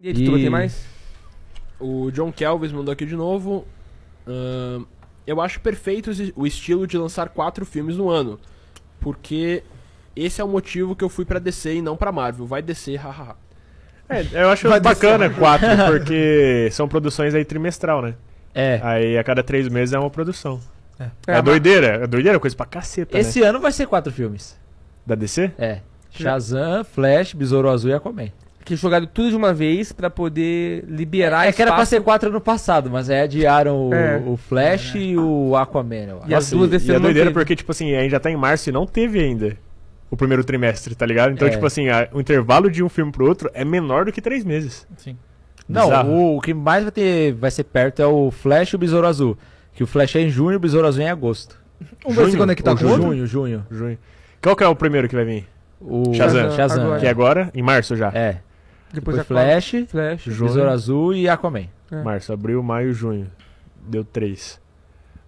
E aí, Tituba, tem mais? O John Kelvis mandou aqui de novo. Uh, eu acho perfeito o estilo de lançar quatro filmes no ano. Porque esse é o motivo que eu fui pra DC e não pra Marvel. Vai descer, hahaha. É, eu acho Vai bacana descer. quatro, porque são produções aí trimestral, né? É. Aí a cada três meses é uma produção. É, é, é doideira, é doideira, coisa pra caceta. Né? Esse né? ano vai ser quatro filmes. Da DC? É. Shazam, Flash, Besouro Azul e Aquaman que jogaram tudo de uma vez para poder liberar é, é que era pra ser quatro ano passado, mas aí adiaram o, é. o Flash é. e o Aquaman. E as duas desse ano é doideira porque, tipo assim, ainda tá em março e não teve ainda o primeiro trimestre, tá ligado? Então, é. tipo assim, a, o intervalo de um filme pro outro é menor do que três meses. Sim. Não, o, o, que mais vai ter, vai ser perto é o Flash e o Besouro Azul. Que o Flash é em junho e o Besouro Azul é em agosto. Um vai se conectar com o outro? Junho, junho. Junho. Qual que é o primeiro que vai vir? O Shazam. Shazam. Shazam. Que é agora, em março já. É. Depois, depois Flash, Flash, junho, Azul e Aquaman. É. Março, abril, maio, junho. Deu três.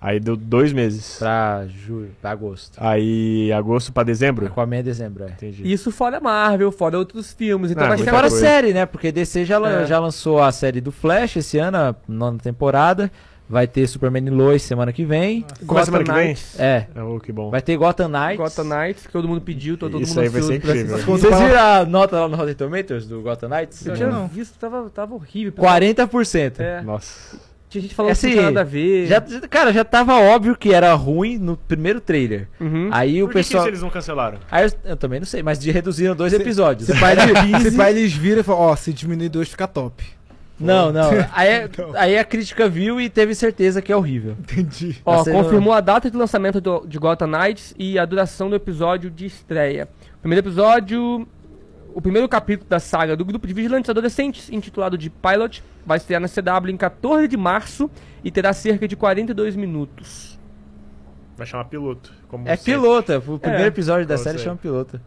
Aí deu dois meses. Pra julho, pra agosto. Aí agosto pra dezembro? Aquaman é dezembro, é. Entendi. Isso fora Marvel, fora outros filmes. Então vai ser fora série, né? Porque DC já, é. já lançou a série do Flash esse ano, a nona temporada. Vai ter Superman e Lois semana que vem. Começa semana que vem? É. Oh, que bom. Vai ter Gotham Knights. Gotham Knights, que todo mundo pediu, tá todo, Isso mundo aí vai ser incrível. Vocês viram a nota lá no Rotten Tomatoes do Gotham Knights? Eu tinha visto, tava, tava horrível. 40%. É. Nossa. Tinha gente falando assim, que não assim, tinha nada a ver. Já, cara, já tava óbvio que era ruim no primeiro trailer. Uhum. Aí Por o pessoal. Que eles não cancelaram? Aí eu, eu também não sei, mas de reduziram dois se, episódios. Se pai, eles, se pai eles viram e falaram, ó, se diminuir dois, fica top. Não, não. Aí, então... aí, a crítica viu e teve certeza que é horrível. Entendi. Ó, tá confirmou a data de lançamento do, de Gotham Knights e a duração do episódio de estreia. O Primeiro episódio. O primeiro capítulo da saga do grupo de vigilantes adolescentes, intitulado de Pilot, vai estrear na CW em 14 de março e terá cerca de 42 minutos. Vai chamar piloto. é *piloto*. pilota. É, o é. primeiro é, episódio da série sei. chama pilota.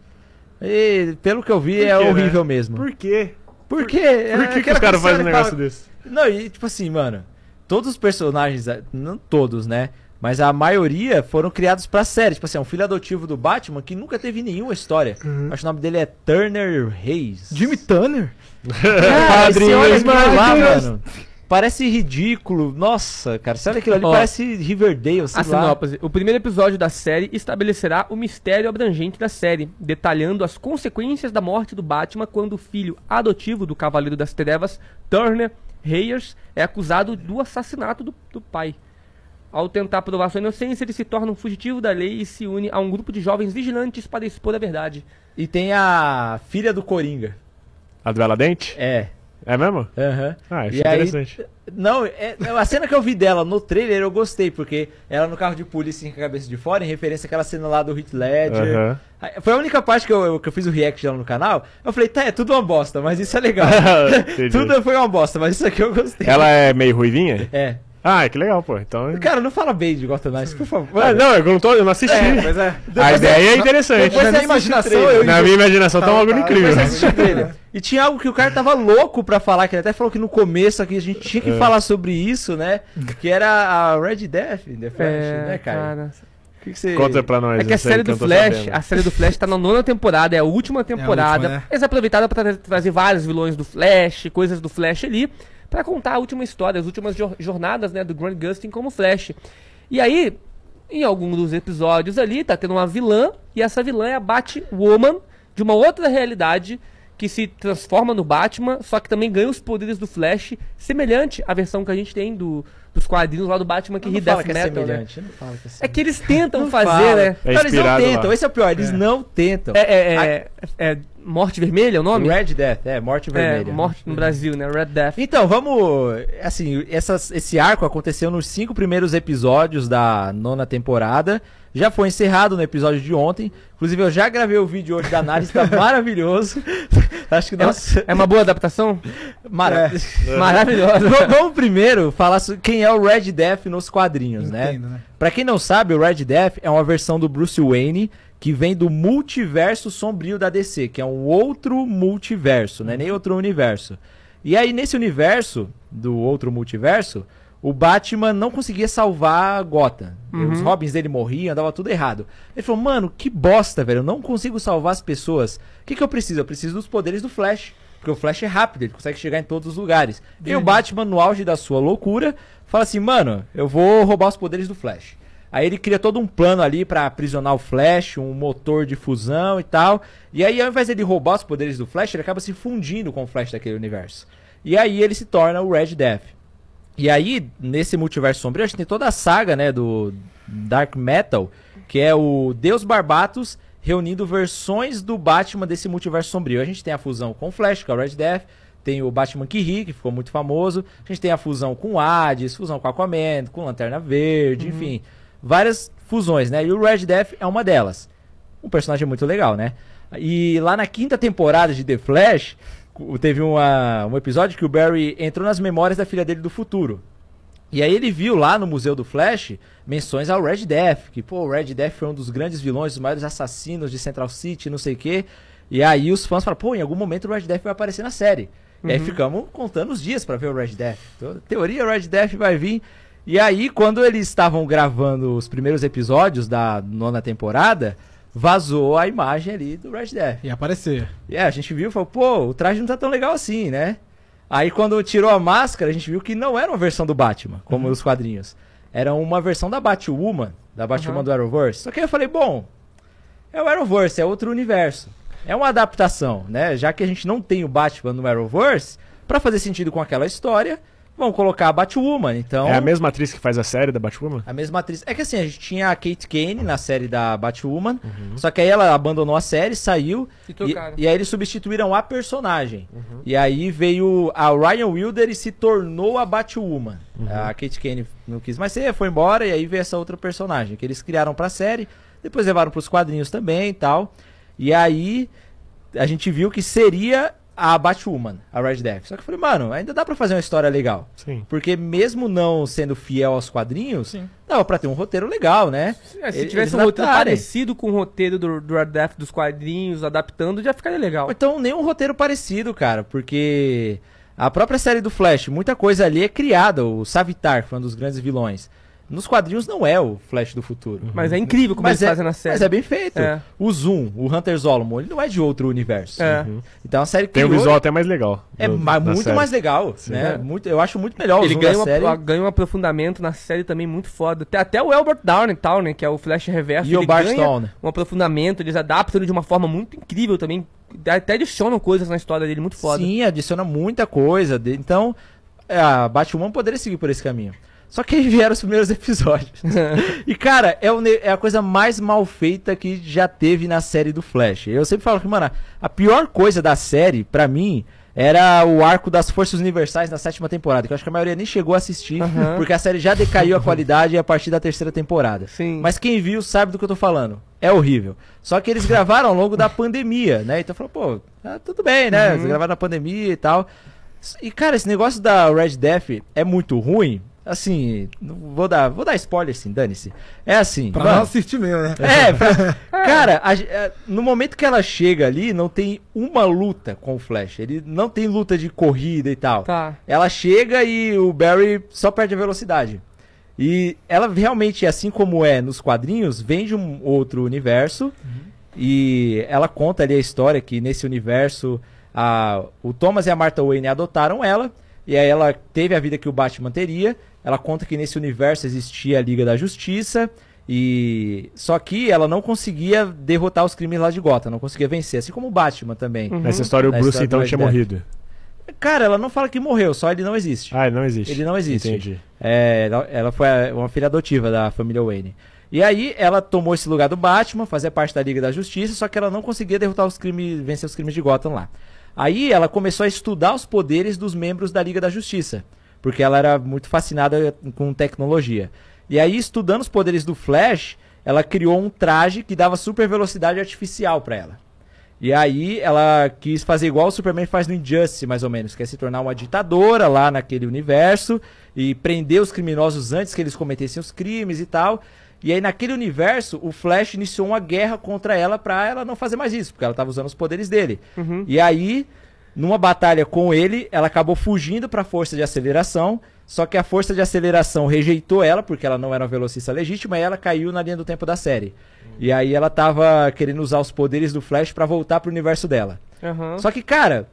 E pelo que eu vi, é né? horrível né? mesmo. Por quê? Por quê? Por é, que, que os caras fazem um negócio né, desse? Não, e tipo assim, mano, todos os personagens, é, não todos, né? Mas a maioria foram criados pra série. Tipo assim, é um filho adotivo do Batman que nunca teve nenhuma história. Uhum. Acho que o nome dele é Turner Reis. Jimmy Turner? Ah, é, Padre, olha lá, mano. Parece ridículo. Nossa, cara, Sério, aquilo ali? parece Riverdale, sei a lá. Sinopse. O primeiro episódio da série estabelecerá o mistério abrangente da série, detalhando as consequências da morte do Batman quando o filho adotivo do Cavaleiro das Trevas, Turner Hayes, é acusado do assassinato do, do pai. Ao tentar provar sua inocência, ele se torna um fugitivo da lei e se une a um grupo de jovens vigilantes para expor a verdade. E tem a filha do Coringa. A Duela Dente? É. É mesmo? Aham. Uhum. Ah, achei e interessante. Aí, não, é, a cena que eu vi dela no trailer eu gostei, porque ela no carro de polícia assim, com a cabeça de fora, em referência àquela cena lá do Hit Ledger. Uhum. Foi a única parte que eu, que eu fiz o react dela no canal. Eu falei, tá, é tudo uma bosta, mas isso é legal. tudo foi uma bosta, mas isso aqui eu gostei. Ela é meio ruivinha? É. Ah, que legal, pô. Então... É- Cara, não fala bem de Gotham Knights, por favor. Ah, não, eu não, tô, eu não assisti. É, mas é. A ideia é, interessante. Depois na, na minha imaginação, eu... Na minha imaginação tá, tá bagulho tá, incrível. Depois você assiste o trailer. E tinha algo que o cara tava louco pra falar, que ele até falou que no começo aqui a gente tinha que é. falar sobre isso, né? Que era a Red Death, The Flash, é, né, cara? cara. Que que você... Conta pra nós. É que a série do Flash, sabendo. a série do Flash tá na nona temporada, é a última temporada. É a última, né? Eles aproveitaram pra trazer vários vilões do Flash, coisas do Flash ali, pra contar a última história, as últimas jornadas, né, do Grant Gustin como Flash. E aí, em algum dos episódios ali, tá tendo uma vilã, e essa vilã é a Batwoman de uma outra realidade que se transforma no Batman, só que também ganha os poderes do Flash, semelhante à versão que a gente tem do, dos quadrinhos lá do Batman que ri Death é né? Não fala que é, semelhante. é que eles tentam não fazer, fala. né? É não, eles não tentam, lá. esse é o pior, eles é. não tentam. É, é, é, é, é Morte Vermelha é o nome? Red Death, é, Morte é, Vermelha. É, Morte no uhum. Brasil, né? Red Death. Então, vamos. Assim, essas, esse arco aconteceu nos cinco primeiros episódios da nona temporada. Já foi encerrado no episódio de ontem. Inclusive, eu já gravei o vídeo hoje da análise, tá maravilhoso. Acho que é nossa. é, é uma boa adaptação? Mara... É. Maravilhosa. Vamos primeiro falar sobre quem é o Red Death nos quadrinhos, né? Entendo, né? né? Pra quem não sabe, o Red Death é uma versão do Bruce Wayne que vem do multiverso sombrio da DC, que é um outro multiverso, né? Nem outro universo. E aí, nesse universo, do outro multiverso, o Batman não conseguia salvar Gotham. Uhum. Os Robins dele morriam, dava tudo errado. Ele falou, mano, que bosta, velho. Eu não consigo salvar as pessoas. O que, que eu preciso? Eu preciso dos poderes do Flash. Porque o Flash é rápido, ele consegue chegar em todos os lugares. Uhum. E o uhum. Batman, no auge da sua loucura, fala assim, mano, eu vou roubar os poderes do Flash. Aí ele cria todo um plano ali para aprisionar o Flash, um motor de fusão e tal. E aí, ao invés de ele roubar os poderes do Flash, ele acaba se fundindo com o Flash daquele universo. E aí ele se torna o Red Death. E aí, nesse multiverso sombrio, a gente tem toda a saga, né, do Dark Metal, que é o Deus Barbatos reunindo versões do Batman desse multiverso sombrio. A gente tem a fusão com o Flash, que é o Red Death, tem o Batman que ri, que ficou muito famoso. A gente tem a fusão com o Hades, fusão com Aquaman, com Lanterna Verde, uhum. enfim várias fusões, né? E o Red Death é uma delas. Um personagem muito legal, né? E lá na quinta temporada de The Flash, teve uma, um episódio que o Barry entrou nas memórias da filha dele do futuro. E aí ele viu lá no Museu do Flash menções ao Red Death, que pô, o Red Death foi um dos grandes vilões, os maiores assassinos de Central City, não sei o quê. E aí os fãs falam, pô, em algum momento o Red Death vai aparecer na série. Uhum. E aí uhum. ficamos contando os dias para ver o Red Death. Então, teoria, o Red Death vai vir. E aí, quando eles estavam gravando os primeiros episódios da nona temporada, vazou a imagem ali do Red Death. E aparecer. E é, a gente viu e falou, pô, o traje não tá tão legal assim, né? Aí quando tirou a máscara, a gente viu que não era uma versão do Batman, como uhum. os quadrinhos. Era uma versão da Batwoman, da Batwoman uhum. do Arrowverse. Só que aí eu falei, bom, é o Arrowverse, é outro universo. É uma adaptação, né? Já que a gente não tem o Batman no Arrowverse, para fazer sentido com aquela história, Vamos colocar a Batwoman, então. É a mesma atriz que faz a série da Batwoman? A mesma atriz. É que assim, a gente tinha a Kate Kane na série da Batwoman, uhum. só que aí ela abandonou a série, saiu. E, e, e aí eles substituíram a personagem. Uhum. E aí veio a Ryan Wilder e se tornou a Batwoman. Uhum. A Kate Kane não quis mais ser, foi embora, e aí veio essa outra personagem que eles criaram pra série, depois levaram pros quadrinhos também e tal. E aí a gente viu que seria a Batwoman, a Red Death. Só que eu falei, mano, ainda dá para fazer uma história legal. Sim. Porque mesmo não sendo fiel aos quadrinhos, Sim. dava pra ter um roteiro legal, né? se é, Eles tivesse um roteiro parecido com o roteiro do, do Red Death dos quadrinhos, adaptando, já ficaria legal. Então, nem um roteiro parecido, cara, porque a própria série do Flash, muita coisa ali é criada. O Savitar foi um dos grandes vilões. Nos quadrinhos não é o Flash do futuro. Uhum. Mas é incrível como mas eles é, fazem na série. Mas é bem feito. É. O Zoom, o Hunter Zolomon ele não é de outro universo. É. Uhum. Então a série Tem um visual até mais legal. É do, muito série. mais legal. Sim, né? É. Muito, eu acho muito melhor ele ganha, uma, ganha um aprofundamento na série também muito foda. Até, até o Albert Downey, tal, né, que é o Flash Reverso. E ele o Bart Stone. Né? Um aprofundamento, eles adaptam de uma forma muito incrível também. Até adicionam coisas na história dele muito foda. Sim, adiciona muita coisa. Então, é, a Batwoman poderia seguir por esse caminho. Só que aí vieram os primeiros episódios. e, cara, é, o, é, a coisa mais mal feita que já teve na série do Flash. Eu sempre falo que, mano, a pior coisa da série, pra mim, era o arco das Forças Universais na sétima temporada, que eu acho que a maioria nem chegou a assistir, uhum. porque a série já decaiu a qualidade a partir da terceira temporada. Sim. Mas quem viu sabe do que eu tô falando. É horrível. Só que eles gravaram ao longo da pandemia, né? Então falou, pô, tá tudo bem, né? Uhum. Eles gravaram na pandemia e tal. E, cara, esse negócio da Red Death é muito ruim, assim, vou dar, vou dar spoiler assim, dane-se. É assim. Pra mano, não assistir mesmo, né? É, pra, é. cara, a, a, é, no momento que ela chega ali, não tem uma luta com o Flash. Ele não tem luta de corrida e tal. Tá. Ela chega e o Barry só perde a velocidade. E ela realmente, assim como é nos quadrinhos, vem de um outro universo. Uhum. E ela conta ali a história que nesse universo a, o Thomas e a Martha Wayne adotaram ela. E aí ela teve a vida que o Batman teria. Ela conta que nesse universo existia a Liga da Justiça e só que ela não conseguia derrotar os crimes lá de Gotham, não conseguia vencer, assim como o Batman também. Uhum. Nessa história o Bruce história então tinha morrido. Cara, ela não fala que morreu, só ele não existe. Ah, ele não existe. Ele não existe. Entendi. É, ela foi uma filha adotiva da família Wayne. E aí ela tomou esse lugar do Batman, fazia parte da Liga da Justiça, só que ela não conseguia derrotar os crimes, vencer os crimes de Gotham lá. Aí ela começou a estudar os poderes dos membros da Liga da Justiça porque ela era muito fascinada com tecnologia. E aí, estudando os poderes do Flash, ela criou um traje que dava super velocidade artificial para ela. E aí ela quis fazer igual o Superman faz no Injustice, mais ou menos, quer é se tornar uma ditadora lá naquele universo e prender os criminosos antes que eles cometessem os crimes e tal. E aí naquele universo o Flash iniciou uma guerra contra ela para ela não fazer mais isso, porque ela tava usando os poderes dele. Uhum. E aí numa batalha com ele, ela acabou fugindo para a força de aceleração, só que a força de aceleração rejeitou ela, porque ela não era uma velocista legítima, e ela caiu na linha do tempo da série. Uhum. E aí ela tava querendo usar os poderes do Flash para voltar pro universo dela. Uhum. Só que, cara,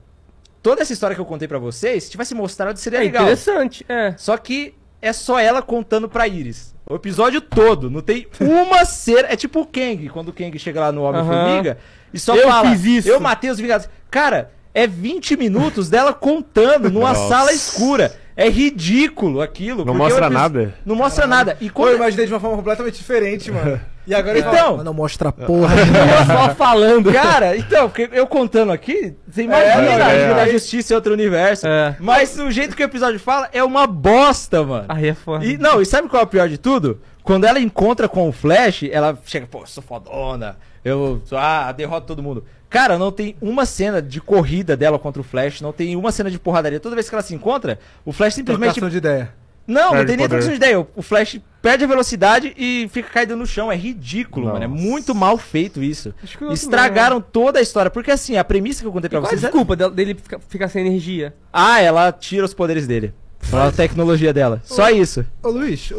toda essa história que eu contei para vocês, se tivesse mostrado, seria é legal. Interessante, é. Só que é só ela contando pra Iris. O episódio todo, não tem uma cena É tipo o Kang, quando o Kang chega lá no Homem-Formiga uhum. e só eu fala. Fiz isso. Eu matei os Vingadores. Cara, é 20 minutos dela contando numa Nossa. sala escura. É ridículo aquilo. Não mostra nada. Não mostra Caramba. nada. E quando... Eu imaginei de uma forma completamente diferente, mano. E agora então, falo, não mostra porra. só falando. Cara, então, eu contando aqui, você é, imagina é, é, é. a justiça em outro universo. É. Mas o jeito que o episódio fala é uma bosta, mano. Aí é foda. E, não, e sabe qual é o pior de tudo? Quando ela encontra com o Flash, ela chega, pô, sou fodona. Eu ah, derroto todo mundo. Cara, não tem uma cena de corrida dela contra o Flash, não tem uma cena de porradaria. Toda vez que ela se encontra, o Flash simplesmente. Trocação de ideia. Não, perde não tem nem trocação de ideia. O Flash perde a velocidade e fica caído no chão. É ridículo, Nossa. mano. É muito mal feito isso. Estragaram toda a história. Porque assim, a premissa que eu contei pra e vocês. Qual a é desculpa é... dele ficar sem energia? Ah, ela tira os poderes dele. Pra tecnologia dela. Ô, Só isso. Ô Luiz,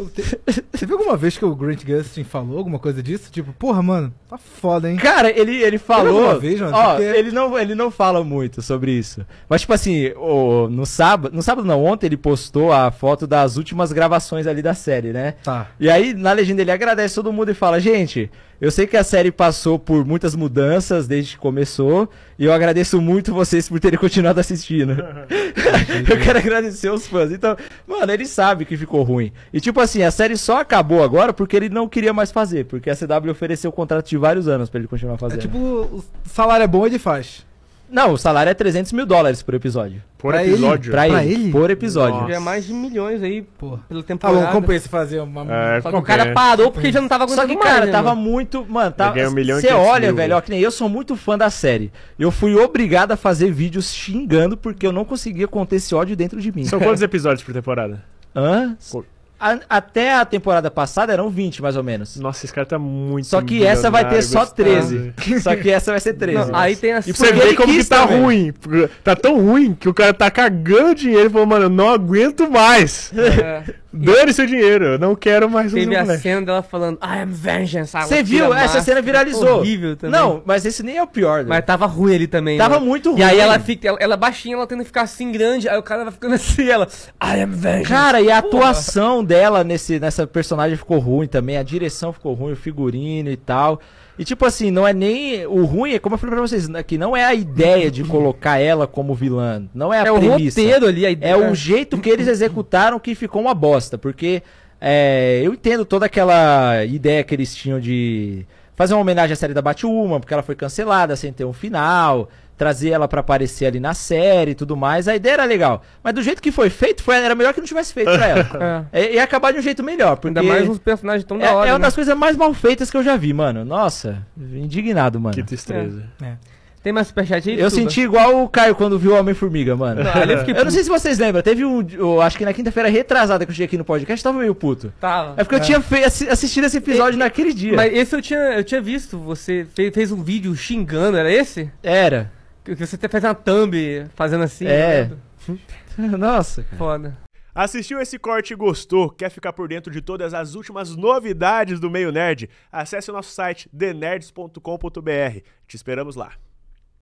você viu alguma vez que o Grant Gustin falou alguma coisa disso? Tipo, porra, mano, tá foda, hein? Cara, ele, ele falou. Vez, mano, ó, porque... ele, não, ele não fala muito sobre isso. Mas, tipo assim, o, no sábado. No sábado não, ontem ele postou a foto das últimas gravações ali da série, né? Tá. E aí, na legenda, ele agradece todo mundo e fala, gente. Eu sei que a série passou por muitas mudanças desde que começou, e eu agradeço muito vocês por terem continuado assistindo. eu quero agradecer os fãs. Então, mano, ele sabe que ficou ruim. E tipo assim, a série só acabou agora porque ele não queria mais fazer, porque a CW ofereceu o contrato de vários anos para ele continuar é fazendo. É tipo, o salário é bom, ele faz. Não, o salário é 300 mil dólares por episódio. Por pra episódio? Ele? Pra, pra ele. Por episódio. Nossa. é mais de milhões aí, pô. Pela temporada. Tá bom, compensa fazer uma... É, Só que o cara parou porque já não tava aguentando Só que, mais, cara, né, tava muito... Mano, tava... Tá, Você um milhão Você olha, mil, velho, ó, que nem eu sou muito fã da série. Eu fui obrigado a fazer vídeos xingando porque eu não conseguia conter esse ódio dentro de mim. São quantos episódios por temporada? Hã? Por... A, até a temporada passada eram 20, mais ou menos. Nossa, esse cara tá muito. Só que essa vai ter só 13. Só que essa vai ser 13. Não, aí tem a E você vê como que tá também. ruim. Tá tão ruim que o cara tá cagando dinheiro e falou, mano, eu não aguento mais. É. Dane seu dinheiro, eu não quero mais Teve um a cena dela falando, I am vengeance. Você viu? Essa cena viralizou. Horrível também. Não, mas esse nem é o pior. Né? Mas tava ruim ele também. Tava né? muito ruim. E aí ela fica, ela, ela é baixinha, ela tendo ficar assim grande, aí o cara vai ficando assim, ela, I am vengeance. Cara, e a atuação dela nesse, nessa personagem ficou ruim também, a direção ficou ruim, o figurino e tal. E tipo assim, não é nem. O ruim é, como eu falei pra vocês, é que não é a ideia de colocar ela como vilã. Não é a é premissa. É o roteiro ali, a ideia. É o jeito que eles executaram que ficou uma bosta. Porque é, eu entendo toda aquela ideia que eles tinham de fazer uma homenagem à série da Batwoman, porque ela foi cancelada sem ter um final trazer ela para aparecer ali na série e tudo mais. A ideia era legal. Mas do jeito que foi feito, foi, era melhor que não tivesse feito pra ela. é. acabar de um jeito melhor. Porque Ainda mais uns personagens tão é, da hora. É uma né? das coisas mais mal feitas que eu já vi, mano. Nossa, indignado, mano. Que tristeza. É. É. Tem mais superchat aí? Eu senti igual o Caio quando viu o Homem-Formiga, mano. eu não sei se vocês lembram, teve um. Eu acho que na quinta-feira retrasada que eu cheguei aqui no podcast, tava meio puto. Tava. É porque é. eu tinha assistido esse episódio e, naquele dia. Mas esse eu tinha, eu tinha visto, você fez, fez um vídeo xingando, era esse? Era. Que você fez uma thumb fazendo assim. É. Né? Nossa. Cara. Foda. Assistiu esse corte e gostou? Quer ficar por dentro de todas as últimas novidades do Meio Nerd? Acesse o nosso site thenerds.com.br. Te esperamos lá.